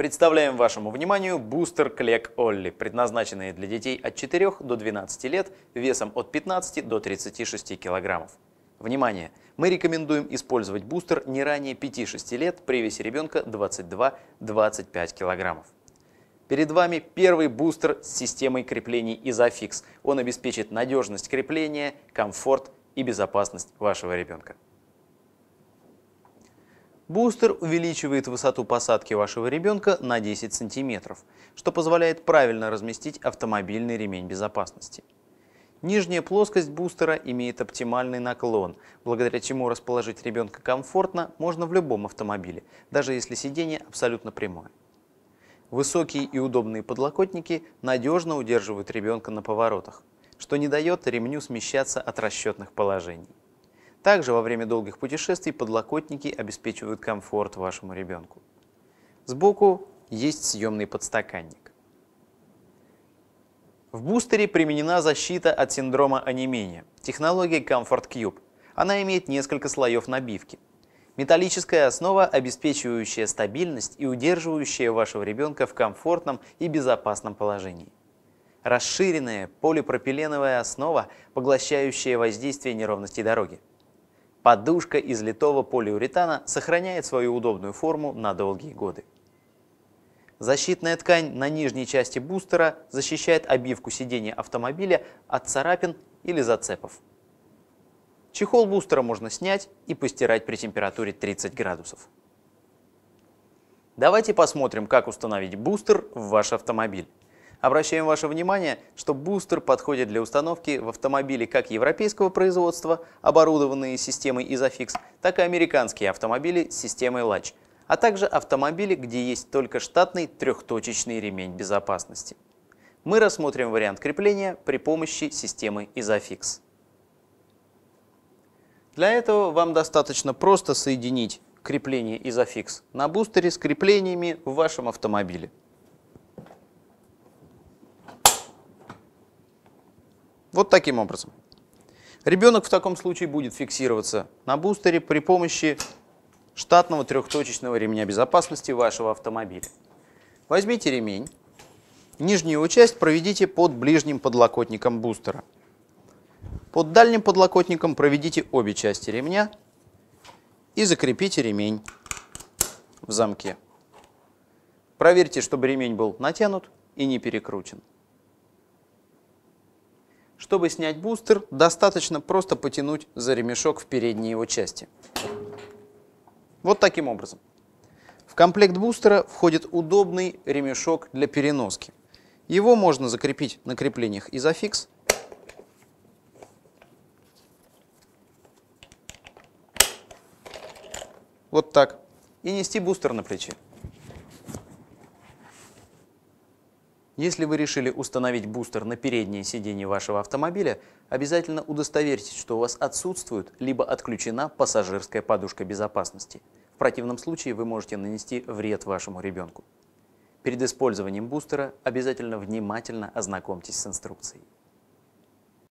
Представляем вашему вниманию бустер Клек Олли, предназначенный для детей от 4 до 12 лет весом от 15 до 36 килограммов. Внимание! Мы рекомендуем использовать бустер не ранее 5-6 лет при весе ребенка 22-25 килограммов. Перед вами первый бустер с системой креплений изофикс. Он обеспечит надежность крепления, комфорт и безопасность вашего ребенка. Бустер увеличивает высоту посадки вашего ребенка на 10 сантиметров, что позволяет правильно разместить автомобильный ремень безопасности. Нижняя плоскость бустера имеет оптимальный наклон, благодаря чему расположить ребенка комфортно можно в любом автомобиле, даже если сиденье абсолютно прямое. Высокие и удобные подлокотники надежно удерживают ребенка на поворотах, что не дает ремню смещаться от расчетных положений. Также во время долгих путешествий подлокотники обеспечивают комфорт вашему ребенку. Сбоку есть съемный подстаканник. В бустере применена защита от синдрома онемения, технология Comfort Cube. Она имеет несколько слоев набивки. Металлическая основа, обеспечивающая стабильность и удерживающая вашего ребенка в комфортном и безопасном положении. Расширенная полипропиленовая основа, поглощающая воздействие неровностей дороги. Подушка из литого полиуретана сохраняет свою удобную форму на долгие годы. Защитная ткань на нижней части бустера защищает обивку сидения автомобиля от царапин или зацепов. Чехол бустера можно снять и постирать при температуре 30 градусов. Давайте посмотрим, как установить бустер в ваш автомобиль. Обращаем ваше внимание, что бустер подходит для установки в автомобиле как европейского производства, оборудованные системой Isofix, так и американские автомобили с системой Latch, а также автомобили, где есть только штатный трехточечный ремень безопасности. Мы рассмотрим вариант крепления при помощи системы Isofix. Для этого вам достаточно просто соединить крепление Isofix на бустере с креплениями в вашем автомобиле. Вот таким образом. Ребенок в таком случае будет фиксироваться на бустере при помощи штатного трехточечного ремня безопасности вашего автомобиля. Возьмите ремень, нижнюю его часть проведите под ближним подлокотником бустера. Под дальним подлокотником проведите обе части ремня и закрепите ремень в замке. Проверьте, чтобы ремень был натянут и не перекручен. Чтобы снять бустер, достаточно просто потянуть за ремешок в передней его части. Вот таким образом. В комплект бустера входит удобный ремешок для переноски. Его можно закрепить на креплениях изофикс. Вот так. И нести бустер на плече. Если вы решили установить бустер на переднее сиденье вашего автомобиля, обязательно удостоверьтесь, что у вас отсутствует либо отключена пассажирская подушка безопасности. В противном случае вы можете нанести вред вашему ребенку. Перед использованием бустера обязательно внимательно ознакомьтесь с инструкцией.